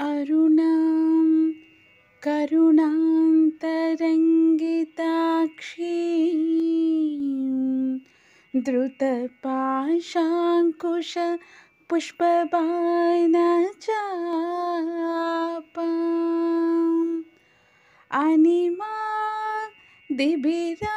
अरुणां करुणान्तरङ्गिताक्षी द्रुतपाशाङ्कुश पुष्पबाणचापाम् अनिमा दिभिरा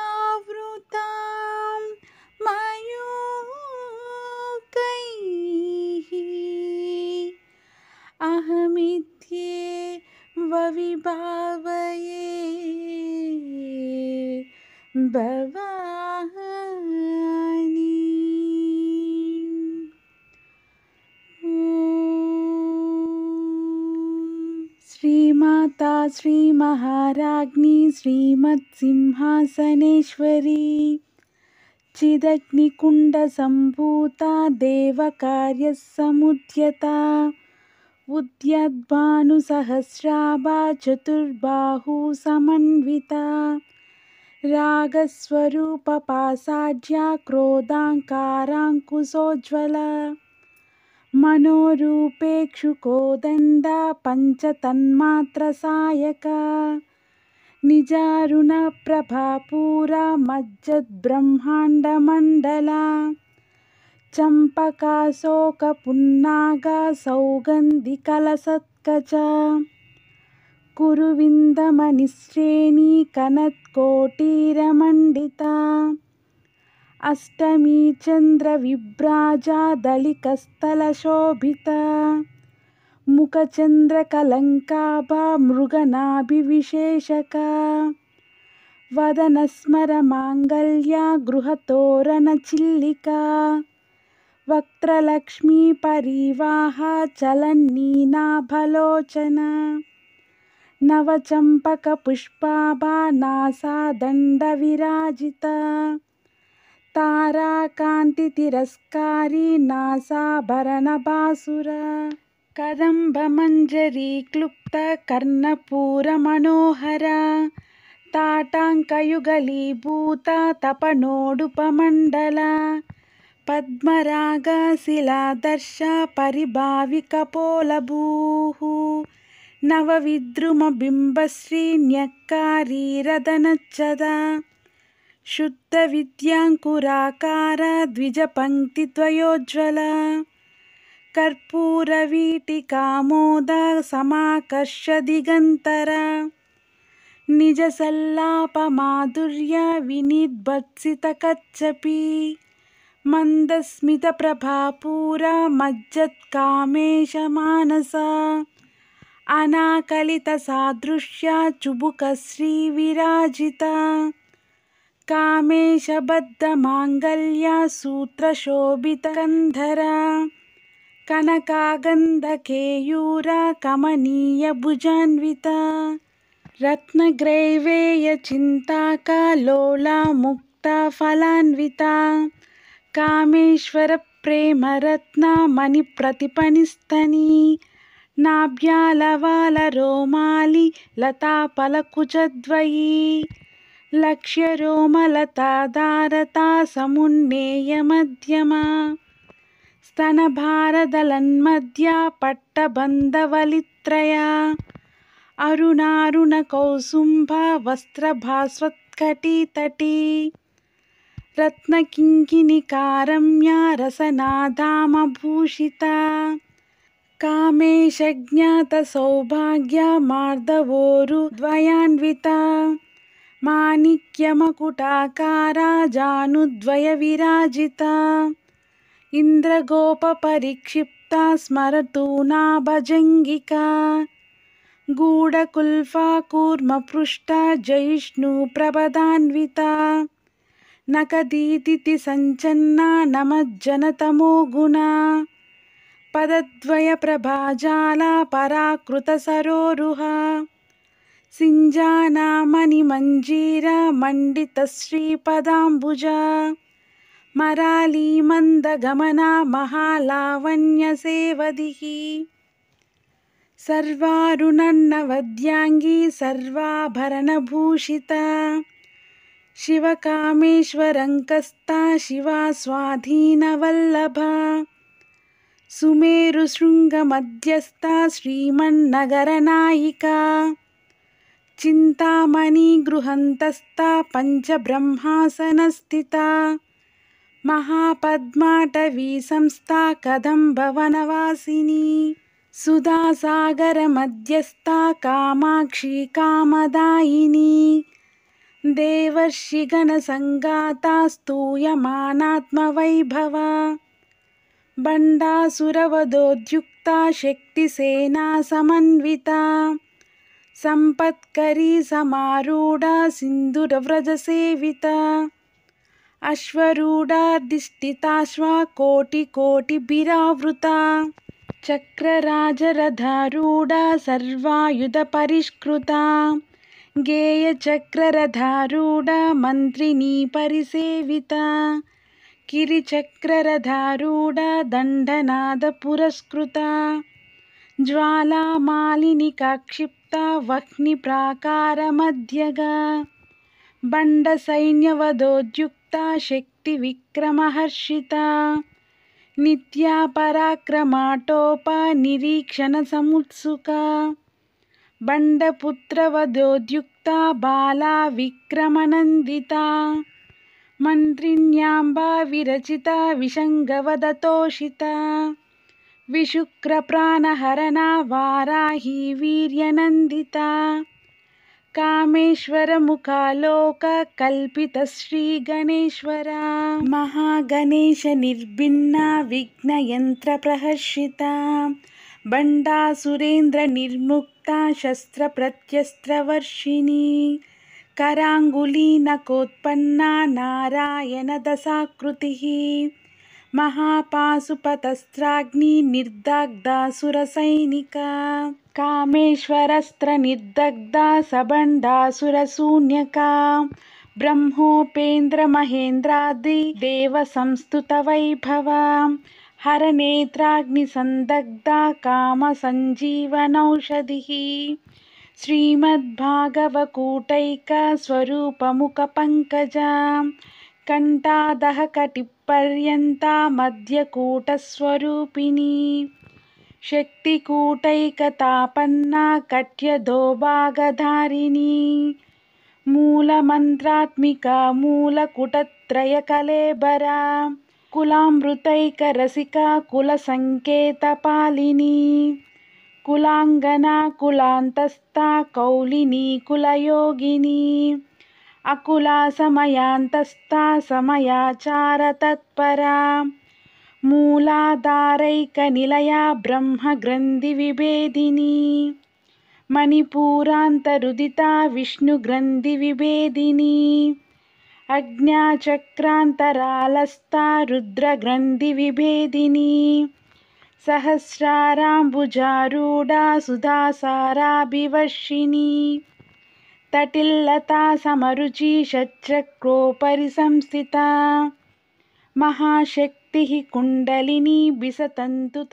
विभावये भवानि श्रीमाता श्रीमहाराज्ञी श्रीमत्सिंहासनेश्वरी चिदग्निकुण्डसम्भूता देवकार्यः समुद्यता उद्यद्भानुसहस्राभा समन्विता रागस्वरूपपासाढ्या क्रोधाङ्काराङ्कुशोज्ज्वला मनोरूपेक्षुकोदण्ड पञ्चतन्मात्रसायका पूरा मज्जद्ब्रह्माण्डमण्डला चम्पकाशोकपुन्नागासौगन्धिकलसत्कचा गुरुविन्दमनिश्रेणीकनत्कोटीरमण्डिता अष्टमीचन्द्रविभ्राजा दलिकस्तलशोभिता मुखचन्द्रकलङ्काभा मृगनाभिविशेषका वदनस्मरमाङ्गल्या गृहतोरणचिल्लिका వక్త్రలక్ష్మీ పరివాహ చలన్నీనాభలోచన నవచంపకపుష్పాభా నాసాదండవిరాజిత తారాకాంతితిరస్కారీ నాసాభరణభాసుర కదంబమంజరీ క్లుప్త కర్ణపూరమనోహర తాటాంకయుగలీభూత తపనోడుపమండల पद्मरागशिलादर्श नवविद्रुमबिम्बश्रीन्यक्कारीरदनच्छदा नवविद्रुमबिम्बश्रीण्यक्कारीरदनच्छदा शुद्धविद्याङ्कुराकार द्विजपङ्क्तिद्वयोज्वल कर्पूरवीटिकामोद समाकर्षदिगन्तरा निजसल्लापमाधुर्य विनिद्भर्त्सितकच्चपि मन्दस्मितप्रभापूरा मज्जत्कामेशमानसा अनाकलितसादृश्या चुबुकश्रीविराजिता कामेशबद्धमाङ्गल्या सूत्रशोभितकन्धरा कनकागन्धकेयूरा कमनीयभुजान्विता रत्नग्रैवेयचिन्ताका फलान्विता కామేశ్వర ప్రేమరత్నమణి ప్రతిపణిస్తని నాభ్యాలవాల రోమాలి లతా లతాపలకుచద్వయీ లక్ష్యరోమలతాధారతా సమున్నేయమధ్యమా स्तनभारदलन्मध्या पट्टबन्धवलित्रया अरुणारुणकौसुम्भा वस्त्रभास्वत्कटीतटी रत्नकिङ्किनिकारम्या रसनादामभूषिता कामेशज्ञातसौभाग्या मार्धवोरुद्वयान्विता माणिक्यमकुटाकारा जानुद्वयविराजिता इन्द्रगोपपरिक्षिप्ता स्मरतु गूढकुल्फा कूर्मपृष्टा न कदीतिसञ्चन्ना गुणा पदद्वयप्रभाजाला पराकृतसरोरुहा सिञ्जानामनिमञ्जीरा मण्डितश्रीपदाम्बुजा मरालीमन्दगमना महालावण्यसेवदिः सर्वारुणन्नवद्याङ्गी सर्वाभरणभूषिता शिवकामेश्वरङ्कस्ता शिवा स्वाधीनवल्लभा सुमेरुशृङ्गमध्यस्था श्रीमन्नगरनायिका चिन्तामणिगृहन्तस्ता पञ्चब्रह्मासनस्थिता महापद्माटवी महापद्माटवीसंस्था कदम्बवनवासिनी सुधासागरमध्यस्था कामाक्षी कामदायिनी देवर्षिगणसङ्गाता बण्डासुरवदोद्युक्ता शक्तिसेना समन्विता सम्पत्करी समारूढा सिन्दुरव्रजसेविता अश्वरूढाधिष्ठिताश्वा कोटिकोटिभिरावृता चक्रराजरधारूढा सर्वायुधपरिष्कृता గేయ చక్రరధారూఢ మంత్రిని పరిసేవిత కిరిచక్రరధారూఢ దండనాద పురస్కృత జ్వాలామాలిని కాక్షిప్త వహ్ని ప్రాకార మధ్యగా బండ సైన్యవదోద్యుక్త శక్తి విక్రమహర్షిత నిత్యా పరాక్రమాటోప నిరీక్షణ సముత్సుక बण्डपुत्रवदोद्युक्ता बाला विक्रमनन्दिता मन्त्रिण्याम्बा विरचिता विशङ्गवदतोषिता विशुक्रप्राणहरणा वाराही वीर्यनन्दिता कामेश्वरमुखालोककल्पितश्रीगणेश्वरा महागणेशनिर्भिन्ना विघ्नयन्त्रप्रहर्षिता भण्डासुरेन्द्रनिर्मुक्ता शस्त्र प्रत्यस्त्रवर्षिणी कराङ्गुली नकोत्पन्ना नारायणदशाकृतिः महापाशुपतस्त्राग्निर्दग्धासुरसैनिका कामेश्वरस्त्र कामेश्वरस्त्रनिर्दग्धा सबण्डासुरसून्यका ब्रह्मोपेन्द्रमहेन्द्रादि देवसंस्तुतवैभव हरनेत्राग्निसन्दग्धा कामसञ्जीवनौषधिः श्रीमद्भागवकूटैकस्वरूपमुखपङ्कज कण्टादः कटिपर्यन्ता मध्यकूटस्वरूपिणी शक्तिकूटैकतापन्ना कट्यदोभागधारिणी मूलमन्त्रात्मिका मूलकुटत्रयकलेबरा కులామృతైక రసికా కుల సంకేతపాలిని కులాంగన కులాంతస్థ కౌలిని కులయోగిని అకుల సమయాంతస్థ సమయాచార తత్పరా మూలాధారైక నిలయ బ్రహ్మగ్రంథి విభేదిని మణిపూరాంతరుదిత విష్ణుగ్రంథి విభేదిని అజ్ఞాచక్రాంతరాలస్థా రుద్రగ్రంథి విభేదిని సహస్రారాంబుజారూఢా సుధాసారాభివర్షిణి తటిల్లతా సమరుచి షట్చక్రోపరి సంస్థిత మహాశక్తి కుండలిని బిసతంతు